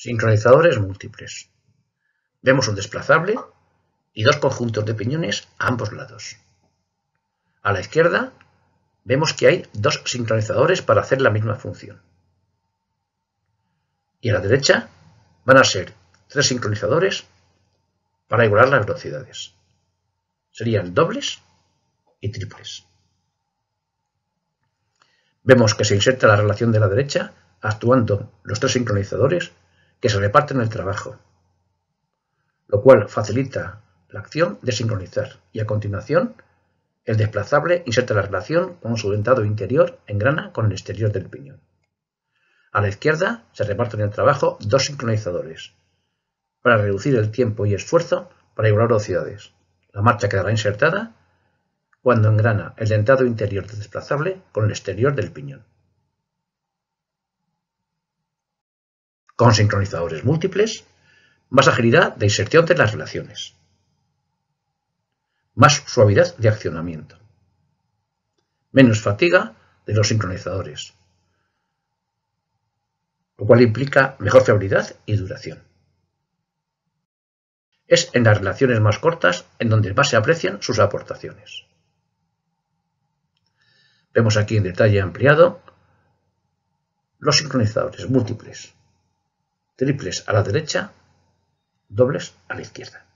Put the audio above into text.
sincronizadores múltiples. Vemos un desplazable y dos conjuntos de piñones a ambos lados. A la izquierda vemos que hay dos sincronizadores para hacer la misma función. Y a la derecha van a ser tres sincronizadores para igualar las velocidades. Serían dobles y triples. Vemos que se inserta la relación de la derecha actuando los tres sincronizadores que se reparten el trabajo, lo cual facilita la acción de sincronizar y a continuación el desplazable inserta la relación con su dentado interior engrana con el exterior del piñón. A la izquierda se reparten el trabajo dos sincronizadores para reducir el tiempo y esfuerzo para igualar velocidades. La marcha quedará insertada cuando engrana el dentado interior desplazable con el exterior del piñón. con sincronizadores múltiples, más agilidad de inserción de las relaciones, más suavidad de accionamiento, menos fatiga de los sincronizadores, lo cual implica mejor fiabilidad y duración. Es en las relaciones más cortas en donde más se aprecian sus aportaciones. Vemos aquí en detalle ampliado los sincronizadores múltiples triples a la derecha, dobles a la izquierda.